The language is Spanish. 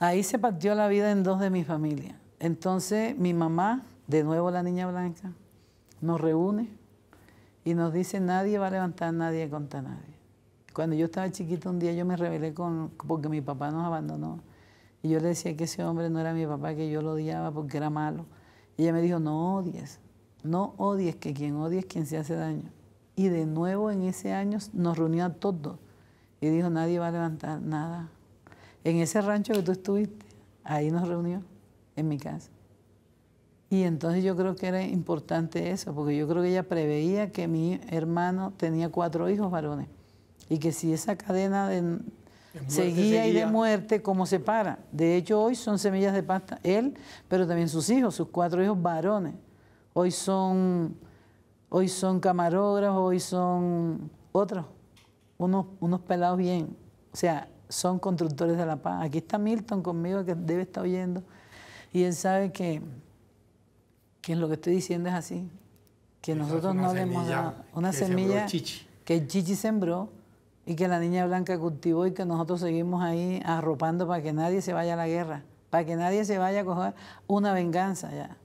Ahí se partió la vida en dos de mi familia. Entonces mi mamá, de nuevo la niña blanca, nos reúne y nos dice nadie va a levantar nadie contra nadie. Cuando yo estaba chiquita un día yo me rebelé con, porque mi papá nos abandonó. Y yo le decía que ese hombre no era mi papá, que yo lo odiaba porque era malo. Y ella me dijo, no odies, no odies, que quien odies es quien se hace daño. Y de nuevo en ese año nos reunió a todos y dijo, nadie va a levantar nada en ese rancho que tú estuviste, ahí nos reunió, en mi casa. Y entonces yo creo que era importante eso, porque yo creo que ella preveía que mi hermano tenía cuatro hijos varones y que si esa cadena de, seguía, y de muerte, ¿cómo se para? De hecho, hoy son semillas de pasta él, pero también sus hijos, sus cuatro hijos varones. Hoy son, hoy son camarógrafos, hoy son otros, unos, unos pelados bien. O sea, son constructores de la paz. Aquí está Milton conmigo que debe estar oyendo y él sabe que, que lo que estoy diciendo es así, que nosotros no le hemos una semilla que Chichi sembró y que la niña blanca cultivó y que nosotros seguimos ahí arropando para que nadie se vaya a la guerra, para que nadie se vaya a coger una venganza ya.